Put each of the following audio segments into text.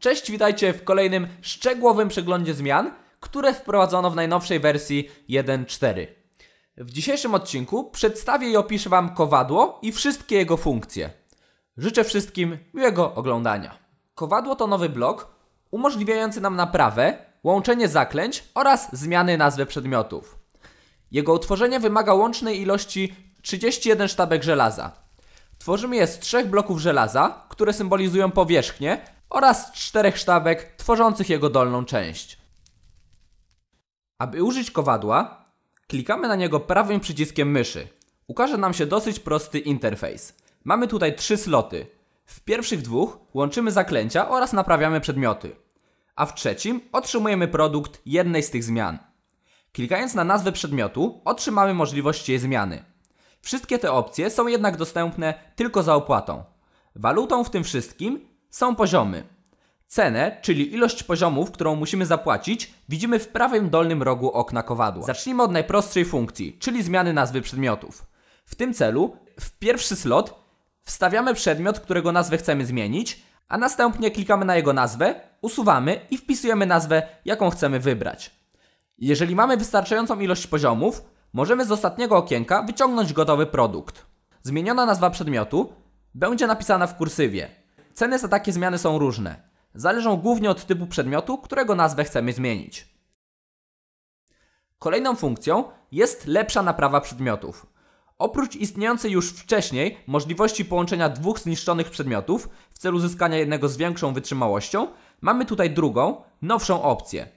Cześć, witajcie w kolejnym szczegółowym przeglądzie zmian, które wprowadzono w najnowszej wersji 1.4. W dzisiejszym odcinku przedstawię i opiszę Wam kowadło i wszystkie jego funkcje. Życzę wszystkim miłego oglądania. Kowadło to nowy blok umożliwiający nam naprawę, łączenie zaklęć oraz zmiany nazwy przedmiotów. Jego utworzenie wymaga łącznej ilości 31 sztabek żelaza. Tworzymy je z trzech bloków żelaza, które symbolizują powierzchnię, oraz czterech sztabek tworzących jego dolną część. Aby użyć kowadła, klikamy na niego prawym przyciskiem myszy. Ukaże nam się dosyć prosty interfejs. Mamy tutaj trzy sloty. W pierwszych dwóch łączymy zaklęcia oraz naprawiamy przedmioty. A w trzecim otrzymujemy produkt jednej z tych zmian. Klikając na nazwę przedmiotu otrzymamy możliwość jej zmiany. Wszystkie te opcje są jednak dostępne tylko za opłatą. Walutą w tym wszystkim są poziomy. Cenę, czyli ilość poziomów, którą musimy zapłacić, widzimy w prawym dolnym rogu okna kowadła. Zacznijmy od najprostszej funkcji, czyli zmiany nazwy przedmiotów. W tym celu w pierwszy slot wstawiamy przedmiot, którego nazwę chcemy zmienić, a następnie klikamy na jego nazwę, usuwamy i wpisujemy nazwę, jaką chcemy wybrać. Jeżeli mamy wystarczającą ilość poziomów, możemy z ostatniego okienka wyciągnąć gotowy produkt. Zmieniona nazwa przedmiotu będzie napisana w kursywie, Ceny za takie zmiany są różne. Zależą głównie od typu przedmiotu, którego nazwę chcemy zmienić. Kolejną funkcją jest lepsza naprawa przedmiotów. Oprócz istniejącej już wcześniej możliwości połączenia dwóch zniszczonych przedmiotów w celu uzyskania jednego z większą wytrzymałością, mamy tutaj drugą, nowszą opcję.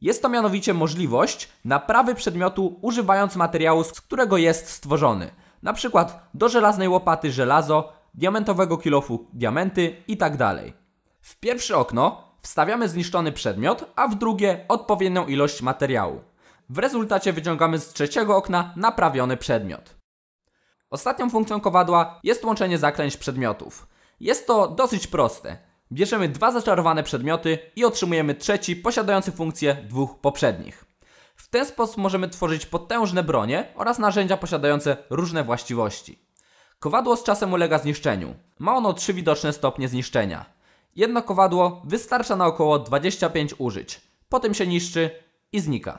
Jest to mianowicie możliwość naprawy przedmiotu używając materiału, z którego jest stworzony, na przykład do żelaznej łopaty żelazo diamentowego kilofu diamenty i tak dalej. W pierwsze okno wstawiamy zniszczony przedmiot, a w drugie odpowiednią ilość materiału. W rezultacie wyciągamy z trzeciego okna naprawiony przedmiot. Ostatnią funkcją kowadła jest łączenie zaklęć przedmiotów. Jest to dosyć proste. Bierzemy dwa zaczarowane przedmioty i otrzymujemy trzeci posiadający funkcję dwóch poprzednich. W ten sposób możemy tworzyć potężne bronie oraz narzędzia posiadające różne właściwości. Kowadło z czasem ulega zniszczeniu. Ma ono trzy widoczne stopnie zniszczenia. Jedno kowadło wystarcza na około 25 użyć. Potem się niszczy i znika.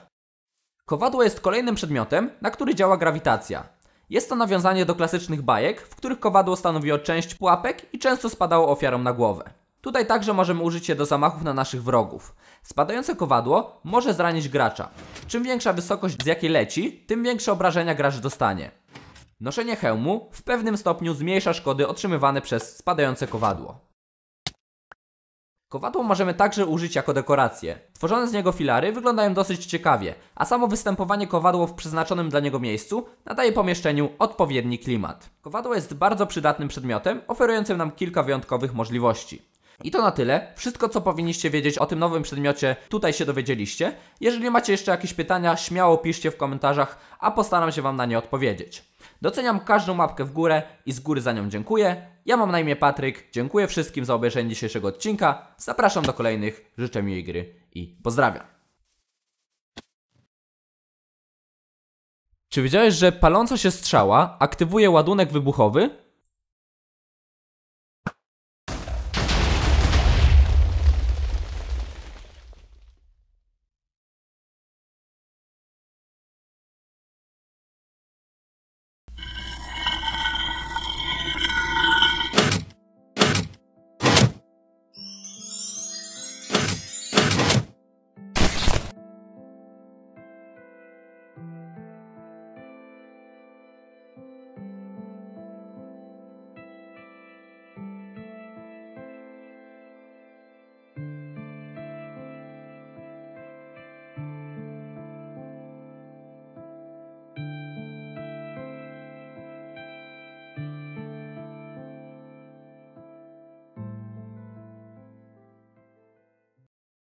Kowadło jest kolejnym przedmiotem, na który działa grawitacja. Jest to nawiązanie do klasycznych bajek, w których kowadło stanowiło część pułapek i często spadało ofiarom na głowę. Tutaj także możemy użyć je do zamachów na naszych wrogów. Spadające kowadło może zranić gracza. Czym większa wysokość z jakiej leci, tym większe obrażenia gracz dostanie. Noszenie hełmu w pewnym stopniu zmniejsza szkody otrzymywane przez spadające kowadło. Kowadło możemy także użyć jako dekorację. Tworzone z niego filary wyglądają dosyć ciekawie, a samo występowanie kowadło w przeznaczonym dla niego miejscu nadaje pomieszczeniu odpowiedni klimat. Kowadło jest bardzo przydatnym przedmiotem, oferującym nam kilka wyjątkowych możliwości. I to na tyle. Wszystko, co powinniście wiedzieć o tym nowym przedmiocie, tutaj się dowiedzieliście. Jeżeli macie jeszcze jakieś pytania, śmiało piszcie w komentarzach, a postaram się Wam na nie odpowiedzieć. Doceniam każdą mapkę w górę i z góry za nią dziękuję. Ja mam na imię Patryk, dziękuję wszystkim za obejrzenie dzisiejszego odcinka. Zapraszam do kolejnych, życzę miłej gry i pozdrawiam. Czy wiedziałeś, że paląca się strzała aktywuje ładunek wybuchowy?